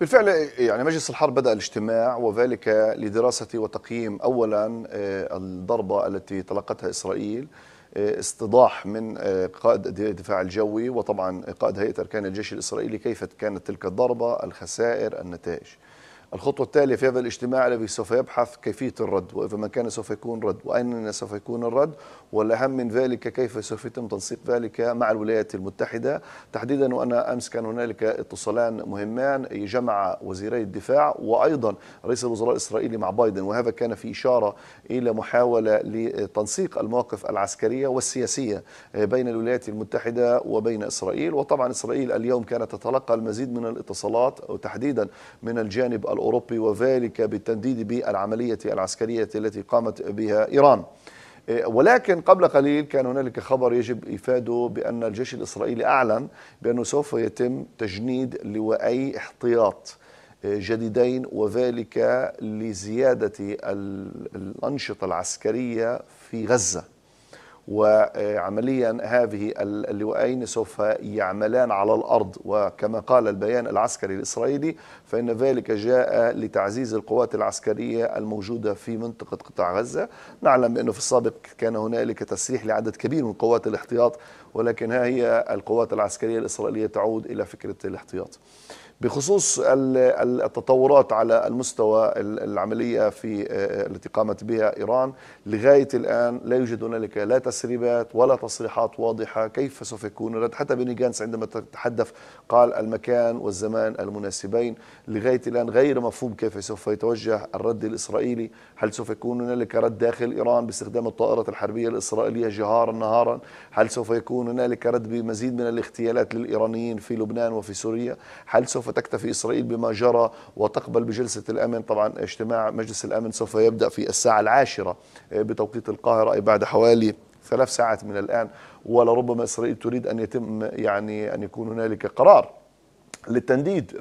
بالفعل يعني مجلس الحرب بدأ الاجتماع وذلك لدراسة وتقييم أولا آه، الضربة التي تلقتها إسرائيل آه، استضاح من آه، قائد الدفاع الجوي وطبعا قائد هيئة أركان الجيش الإسرائيلي كيف كانت تلك الضربة الخسائر النتائج الخطوة التالية في هذا الاجتماع الذي سوف يبحث كيفية الرد وإذا ما كان سوف يكون رد وأين سوف يكون الرد والأهم من ذلك كيف سوف يتم تنسيق ذلك مع الولايات المتحدة تحديدا وأنا أمس كان هنالك اتصالان مهمان جمع وزيري الدفاع وأيضا رئيس الوزراء الإسرائيلي مع بايدن وهذا كان في إشارة إلى محاولة لتنسيق المواقف العسكرية والسياسية بين الولايات المتحدة وبين إسرائيل وطبعا إسرائيل اليوم كانت تتلقى المزيد من الاتصالات وتحديدا من الجانب الأوروبي الأوروبي وذلك بالتنديد بالعملية العسكرية التي قامت بها إيران ولكن قبل قليل كان هنالك خبر يجب إفاده بأن الجيش الإسرائيلي أعلن بأنه سوف يتم تجنيد لواءي احتياط جديدين وذلك لزيادة الأنشطة العسكرية في غزة وعمليا هذه اللواءين سوف يعملان على الأرض وكما قال البيان العسكري الإسرائيلي فإن ذلك جاء لتعزيز القوات العسكرية الموجودة في منطقة قطاع غزة نعلم أنه في السابق كان هنالك تسليح لعدد كبير من قوات الاحتياط ولكن ها هي القوات العسكرية الإسرائيلية تعود إلى فكرة الاحتياط بخصوص التطورات على المستوى العملية في آه، آه، التي قامت بها إيران لغاية الآن لا يوجد هنالك لا تسريبات ولا تصريحات واضحة كيف سوف يكون الرد حتى بيني جانس عندما تحدث قال المكان والزمان المناسبين لغاية الآن غير مفهوم كيف سوف يتوجه الرد الإسرائيلي هل سوف يكون هنالك رد داخل إيران باستخدام الطائرة الحربية الإسرائيلية جهارا نهارا هل سوف يكون هنالك رد بمزيد من الاغتيالات للإيرانيين في لبنان وفي سوريا هل سوف تكتفي إسرائيل بما جرى وتقبل بجلسة الأمن طبعا اجتماع مجلس الأمن سوف يبدأ في الساعة العاشرة بتوقيت القاهرة أي بعد حوالي ثلاث ساعات من الآن ولربما إسرائيل تريد أن يتم يعني أن يكون هنالك قرار للتنديد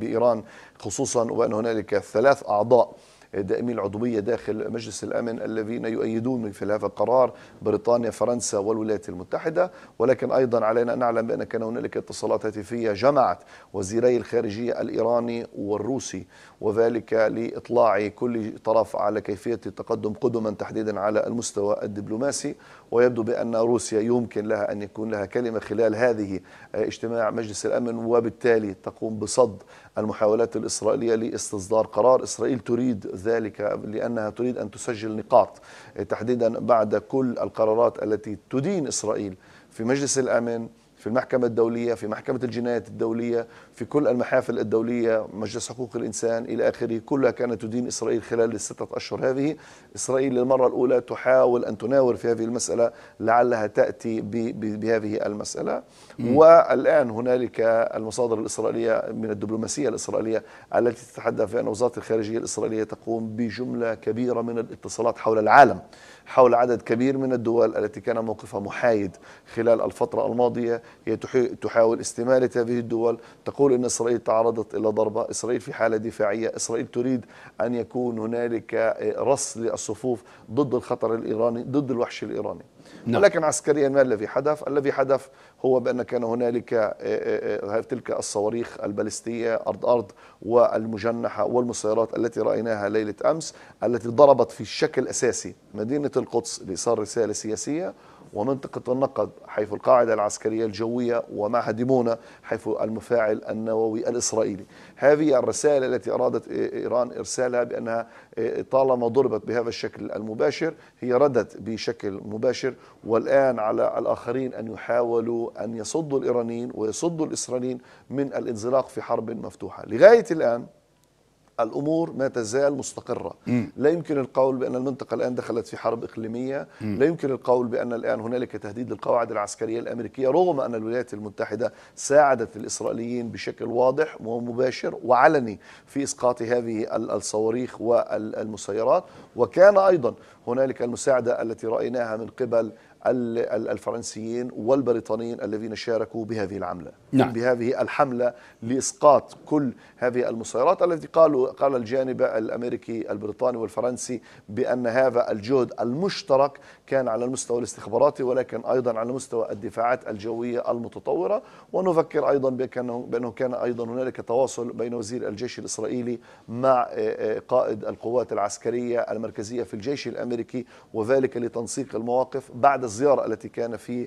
بإيران خصوصا وأن هنالك ثلاث أعضاء دائمي العضوية داخل مجلس الأمن الذين يؤيدون في هذا القرار بريطانيا فرنسا والولايات المتحدة ولكن أيضا علينا أن نعلم بأن كان هنالك اتصالات هاتفية جمعت وزيري الخارجية الإيراني والروسي وذلك لإطلاع كل طرف على كيفية التقدم قدما تحديدا على المستوى الدبلوماسي ويبدو بأن روسيا يمكن لها أن يكون لها كلمة خلال هذه اجتماع مجلس الأمن وبالتالي تقوم بصد المحاولات الإسرائيلية لاستصدار قرار إسرائيل تريد ذلك لأنها تريد أن تسجل نقاط تحديدا بعد كل القرارات التي تدين إسرائيل في مجلس الأمن في المحكمة الدولية في محكمة الجنايات الدولية في كل المحافل الدولية مجلس حقوق الإنسان إلى آخره كلها كانت تدين إسرائيل خلال الستة أشهر هذه إسرائيل للمرة الأولى تحاول أن تناور في هذه المسألة لعلها تأتي بهذه المسألة مم. والآن هنالك المصادر الإسرائيلية من الدبلوماسية الإسرائيلية التي تتحدث في أن وزارة الخارجية الإسرائيلية تقوم بجملة كبيرة من الاتصالات حول العالم حول عدد كبير من الدول التي كان موقفها محايد خلال الفترة الماضية هي تحاول استمالة هذه الدول تقول أن إسرائيل تعرضت إلى ضربة إسرائيل في حالة دفاعية إسرائيل تريد أن يكون هنالك رص للصفوف ضد الخطر الإيراني ضد الوحش الإيراني نعم. ولكن عسكريا ما الذي حدث الذي حدث هو بأن كان هنالك آه، آه، آه، تلك الصواريخ البالستية أرض أرض والمجنحة والمسيرات التي رأيناها ليلة أمس التي ضربت في الشكل الأساسي مدينة القدس لإيصال رسالة سياسية ومنطقة النقد حيث القاعدة العسكرية الجوية ومعهد ديمونة حيث المفاعل النووي الإسرائيلي هذه الرسالة التي أرادت إيران إرسالها بأنها طالما ضربت بهذا الشكل المباشر هي ردت بشكل مباشر والآن على الآخرين أن يحاولوا أن يصدوا الإيرانيين ويصدوا الإسرائيليين من الانزلاق في حرب مفتوحة لغاية الآن الامور ما تزال مستقره م. لا يمكن القول بان المنطقه الان دخلت في حرب اقليميه م. لا يمكن القول بان الان هنالك تهديد للقواعد العسكريه الامريكيه رغم ان الولايات المتحده ساعدت الاسرائيليين بشكل واضح ومباشر وعلني في اسقاط هذه الصواريخ والمسيرات وكان ايضا هنالك المساعده التي رايناها من قبل الفرنسيين والبريطانيين الذين شاركوا بهذه العملة نعم. بهذه الحملة لإسقاط كل هذه المسيرات التي قالوا قال الجانب الأمريكي البريطاني والفرنسي بأن هذا الجهد المشترك كان على المستوى الاستخباراتي ولكن أيضا على مستوى الدفاعات الجوية المتطورة ونفكر أيضا بأنه كان أيضا هنالك تواصل بين وزير الجيش الإسرائيلي مع آه، آه، قائد القوات العسكرية المركزية في الجيش الأمريكي وذلك لتنسيق المواقف بعد الزيارة التي كان في آه،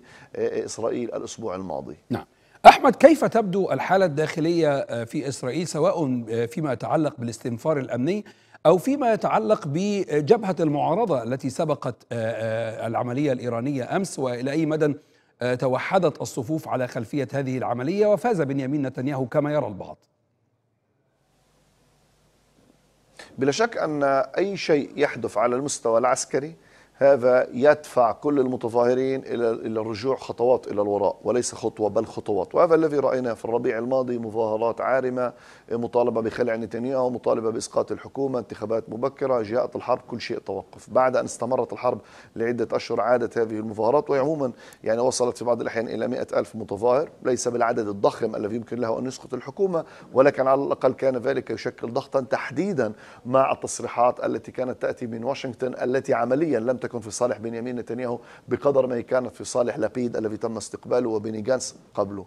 آه، إسرائيل الأسبوع الماضي نعم أحمد كيف تبدو الحالة الداخلية آه، في إسرائيل سواء فيما يتعلق بالاستنفار الأمني أو فيما يتعلق بجبهة المعارضة التي سبقت العملية الإيرانية أمس وإلى أي مدى توحدت الصفوف على خلفية هذه العملية وفاز بنيامين نتنياهو كما يرى البعض بلا شك أن أي شيء يحدث على المستوى العسكري هذا يدفع كل المتظاهرين إلى إلى الرجوع خطوات إلى الوراء وليس خطوة بل خطوات وهذا الذي رأيناه في الربيع الماضي مظاهرات عارمة مطالبة بخلع نتنياهو مطالبة بإسقاط الحكومة انتخابات مبكرة جاءت الحرب كل شيء توقف بعد أن استمرت الحرب لعدة أشهر عادت هذه المظاهرات وعموما يعني وصلت في بعض الأحيان إلى مئة ألف متظاهر ليس بالعدد الضخم الذي يمكن له أن يسقط الحكومة ولكن على الأقل كان ذلك يشكل ضغطا تحديدا مع التصريحات التي كانت تأتي من واشنطن التي عمليا لم تكن في صالح بنيامين نتنياهو بقدر ما كانت في صالح لابيد الذي تم استقباله وبيني جانس قبله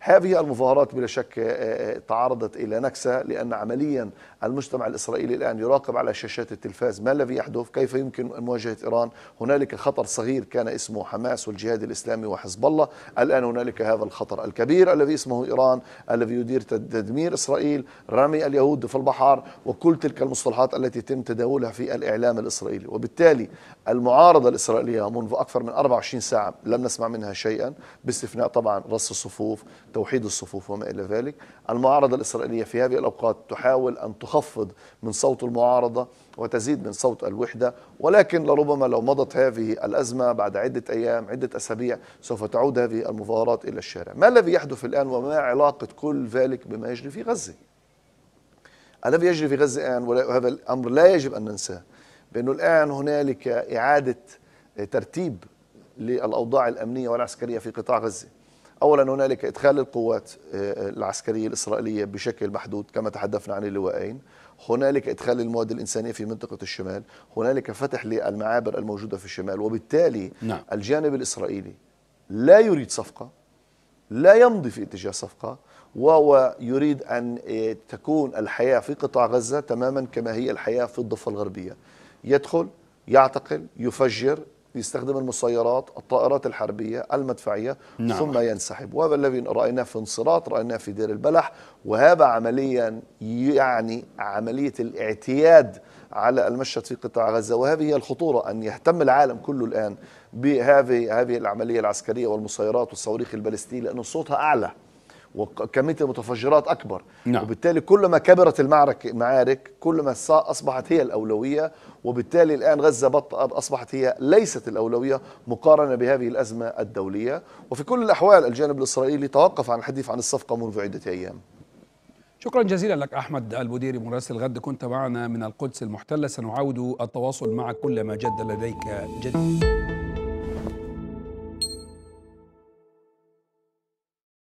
هذه المظاهرات بلا شك آه، آه، تعرضت إلى نكسة لأن عمليا المجتمع الإسرائيلي الآن يراقب على شاشات التلفاز ما الذي يحدث كيف يمكن مواجهة إيران هنالك خطر صغير كان اسمه حماس والجهاد الإسلامي وحزب الله الآن هنالك هذا الخطر الكبير الذي اسمه إيران الذي يدير تدمير إسرائيل رمي اليهود في البحر وكل تلك المصطلحات التي يتم تداولها في الإعلام الإسرائيلي وبالتالي المعارضة الإسرائيلية منذ أكثر من 24 ساعة لم نسمع منها شيئا باستثناء طبعا رص الصفوف توحيد الصفوف وما إلى ذلك المعارضة الإسرائيلية في هذه الأوقات تحاول أن تخفض من صوت المعارضة وتزيد من صوت الوحدة ولكن لربما لو مضت هذه الأزمة بعد عدة أيام عدة أسابيع سوف تعود هذه المظاهرات إلى الشارع ما الذي يحدث الآن وما علاقة كل ذلك بما يجري في غزة الذي يجري في غزة الآن وهذا الأمر لا يجب أن ننساه بأنه الآن هنالك إعادة ترتيب للأوضاع الأمنية والعسكرية في قطاع غزة اولا هنالك ادخال القوات آه، آه، العسكريه الاسرائيليه بشكل محدود كما تحدثنا عن اللواءين هنالك ادخال المواد الانسانيه في منطقه الشمال هنالك فتح للمعابر الموجوده في الشمال وبالتالي نعم. الجانب الاسرائيلي لا يريد صفقه لا يمضي في اتجاه صفقه وهو يريد ان آه، تكون الحياه في قطاع غزه تماما كما هي الحياه في الضفه الغربيه يدخل يعتقل يفجر بيستخدم المسيرات الطائرات الحربية المدفعية نعم. ثم ينسحب وهذا الذي رأيناه في انصراط رأيناه في دير البلح وهذا عمليا يعني عملية الاعتياد على المشهد في قطاع غزة وهذه هي الخطورة أن يهتم العالم كله الآن بهذه هذه العملية العسكرية والمسيرات والصواريخ البالستية لأن صوتها أعلى وكميه المتفجرات اكبر نعم. وبالتالي كل ما كبرت المعركه معارك كل ما اصبحت هي الاولويه وبالتالي الان غزه بط اصبحت هي ليست الاولويه مقارنه بهذه الازمه الدوليه وفي كل الاحوال الجانب الاسرائيلي توقف عن الحديث عن الصفقه منذ عده ايام شكرا جزيلا لك احمد البديري مراسل غد كنت معنا من القدس المحتله سنعاود التواصل معك كلما جد لديك جديد